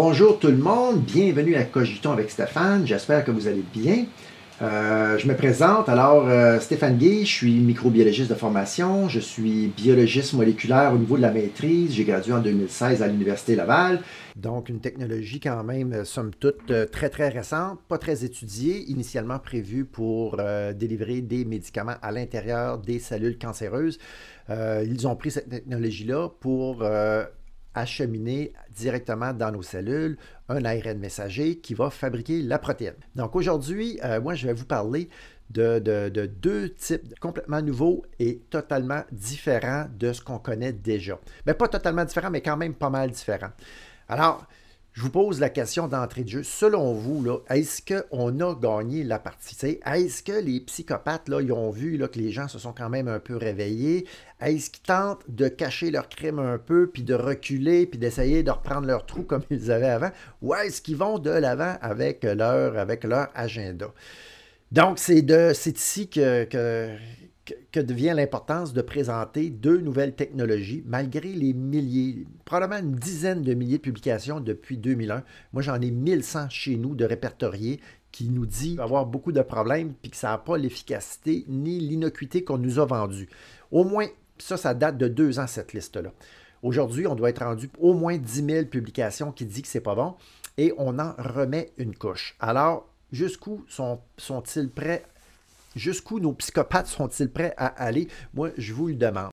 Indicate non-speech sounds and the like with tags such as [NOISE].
Bonjour tout le monde, bienvenue à Cogiton avec Stéphane, j'espère que vous allez bien. Euh, je me présente, alors euh, Stéphane Guy, je suis microbiologiste de formation, je suis biologiste moléculaire au niveau de la maîtrise, j'ai gradué en 2016 à l'Université Laval. Donc une technologie quand même, euh, somme toute, très très récente, pas très étudiée, initialement prévue pour délivrer des médicaments à l'intérieur des cellules cancéreuses. ils ont pris cette technologie-là pour acheminer directement dans nos cellules un ARN messager qui va fabriquer la protéine. Donc aujourd'hui, euh, moi je vais vous parler de, de, deux types complètement nouveaux et totalement différents de ce qu'on connaît déjà. Mais ben, pas totalement différents, mais quand même pas mal différents. Alors, je vous pose la question d'entrée de jeu. Selon vous, est-ce qu'on a gagné la partie? Est-ce que les psychopathes, là, ils ont vu là, que les gens se sont quand même un peu réveillés? Est-ce qu'ils tentent de cacher leur crime un peu, puis de reculer, puis d'essayer de reprendre leur trou comme [LAUGHS] ils avaient avant? Ou est-ce qu'ils vont de l'avant avec leur, avec leur agenda? Donc, c'est ici que que devient l'importance de présenter deux nouvelles technologies malgré les milliers, probablement une dizaine de milliers de publications depuis 2001. Moi, j'en ai 1100 chez nous de répertoriés qui nous dit avoir beaucoup de problèmes puis que ça n'a pas l'efficacité ni l'innocuité qu'on nous a vendue. Au moins, ça, ça date de deux ans, cette liste-là. Aujourd'hui, on doit être rendu au moins 10 000 publications qui disent que ce n'est pas bon et on en remet une couche. Alors, jusqu'où sont-ils prêts Jusqu'où nos psychopathes sont-ils prêts à aller? Moi, je vous le demande.